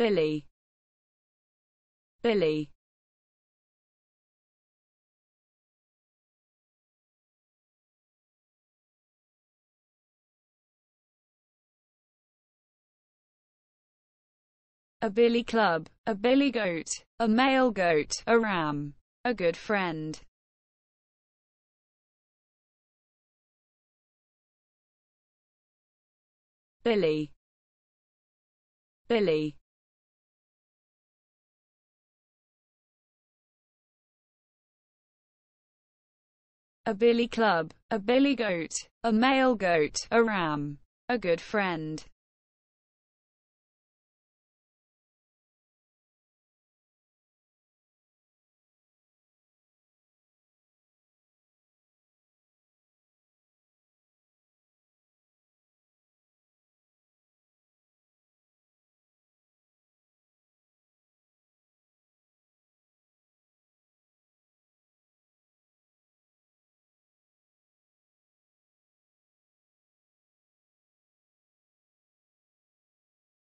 Billy Billy A billy club, a billy goat, a male goat, a ram, a good friend. Billy Billy a billy club, a billy goat, a male goat, a ram, a good friend,